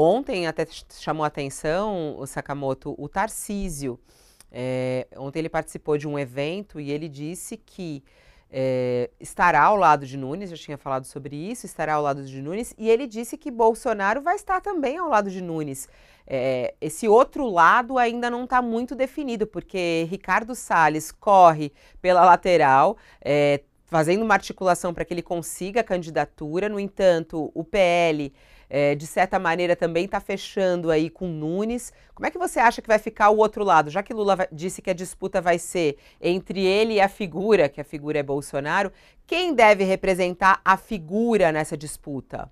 Ontem até chamou atenção o Sakamoto, o Tarcísio. É, ontem ele participou de um evento e ele disse que é, estará ao lado de Nunes, já tinha falado sobre isso, estará ao lado de Nunes, e ele disse que Bolsonaro vai estar também ao lado de Nunes. É, esse outro lado ainda não está muito definido, porque Ricardo Salles corre pela lateral, é, fazendo uma articulação para que ele consiga a candidatura. No entanto, o PL, é, de certa maneira, também está fechando aí com Nunes. Como é que você acha que vai ficar o outro lado? Já que Lula disse que a disputa vai ser entre ele e a figura, que a figura é Bolsonaro, quem deve representar a figura nessa disputa?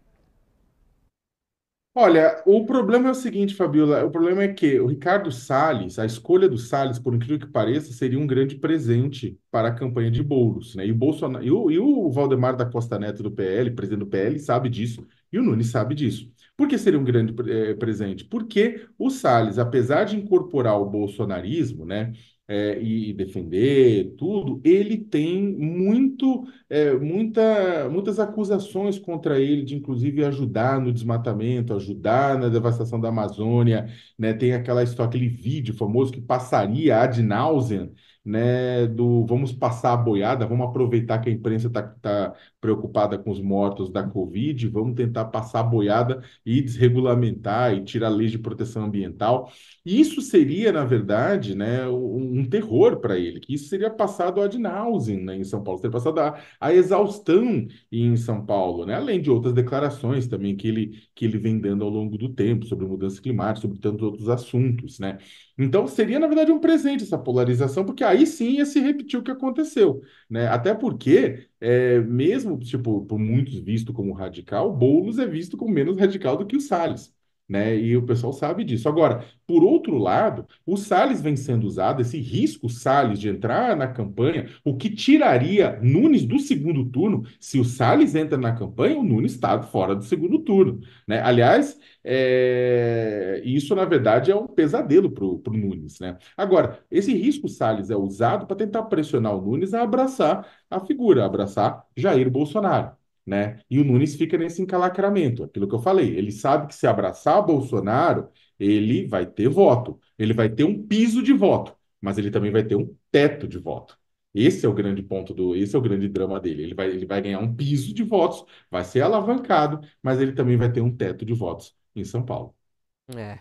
Olha, o problema é o seguinte, Fabiola. O problema é que o Ricardo Salles, a escolha do Salles, por incrível que pareça, seria um grande presente para a campanha de Boulos, né? E o Bolsonaro, e o, e o Valdemar da Costa Neto do PL, presidente do PL, sabe disso, e o Nunes sabe disso. Por que seria um grande é, presente? Porque o Salles, apesar de incorporar o bolsonarismo, né? é, e defender tudo, ele tem muito, é, muita, muitas acusações contra ele de, inclusive, ajudar no desmatamento, ajudar na devastação da Amazônia, né? Tem aquela história, aquele vídeo famoso que passaria ad nauseam né, do vamos passar a boiada, vamos aproveitar que a imprensa está tá preocupada com os mortos da Covid, vamos tentar passar a boiada e desregulamentar e tirar leis de proteção ambiental. E isso seria, na verdade, né, um, um terror para ele, que isso seria passado ad nauseam né, em São Paulo, seria passado a, a exaustão em São Paulo, né, além de outras declarações também que ele, que ele vem dando ao longo do tempo sobre mudança climática, sobre tantos outros assuntos. Né? Então, seria, na verdade, um presente essa polarização, porque aí aí sim ia se repetir o que aconteceu, né? Até porque, é, mesmo, tipo, por muitos visto como radical, Boulos é visto como menos radical do que o Salles. Né? E o pessoal sabe disso. Agora, por outro lado, o Salles vem sendo usado, esse risco Salles de entrar na campanha, o que tiraria Nunes do segundo turno, se o Salles entra na campanha, o Nunes está fora do segundo turno. Né? Aliás, é, isso, na verdade, é um pesadelo para o Nunes. Né? Agora, esse risco Salles é usado para tentar pressionar o Nunes a abraçar a figura, a abraçar Jair Bolsonaro. Né? E o Nunes fica nesse encalacramento, aquilo que eu falei. Ele sabe que se abraçar Bolsonaro, ele vai ter voto, ele vai ter um piso de voto, mas ele também vai ter um teto de voto. Esse é o grande ponto do, esse é o grande drama dele. Ele vai, ele vai ganhar um piso de votos, vai ser alavancado, mas ele também vai ter um teto de votos em São Paulo. É.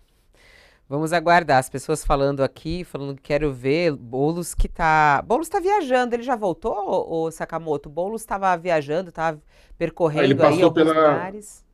Vamos aguardar. As pessoas falando aqui, falando que quero ver Boulos que tá. Boulos tá viajando, ele já voltou, o Sakamoto? Boulos estava viajando, estava percorrendo ele passou aí pela... lugares.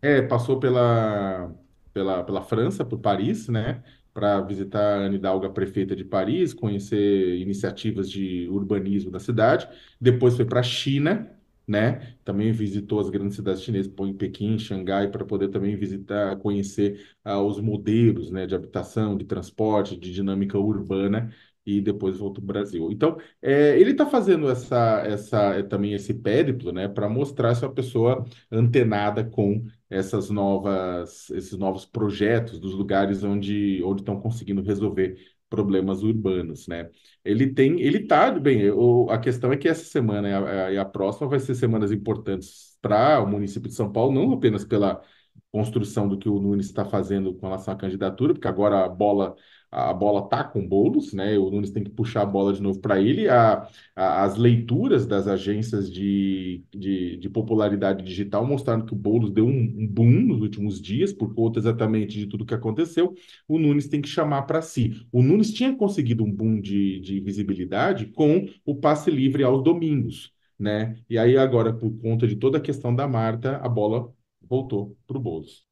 É, passou pela, pela, pela França, por Paris, né? Para visitar a Anne prefeita de Paris, conhecer iniciativas de urbanismo da cidade. Depois foi para a China, né? Também visitou as grandes cidades chinesas, em Pequim, Xangai, para poder também visitar, conhecer ah, os modelos, né, de habitação, de transporte, de dinâmica urbana e depois voltou para o Brasil. Então, é, ele está fazendo essa, essa, é, também esse périplo, né, para mostrar se é uma pessoa antenada com essas novas, esses novos projetos dos lugares onde onde estão conseguindo resolver problemas urbanos, né? Ele tem, ele tá bem. O, a questão é que essa semana e a, a, a próxima vai ser semanas importantes para o município de São Paulo, não apenas pela construção do que o Nunes está fazendo com relação à candidatura, porque agora a bola a bola tá com bolos, né? O Nunes tem que puxar a bola de novo para ele. A, a, as leituras das agências de, de, de, popularidade digital mostraram que o Boulos deu um, um boom nos últimos dias, por conta exatamente de tudo que aconteceu. O Nunes tem que chamar para si. O Nunes tinha conseguido um boom de, de visibilidade com o passe livre aos domingos. Né? E aí, agora, por conta de toda a questão da Marta, a bola voltou para o Boulos.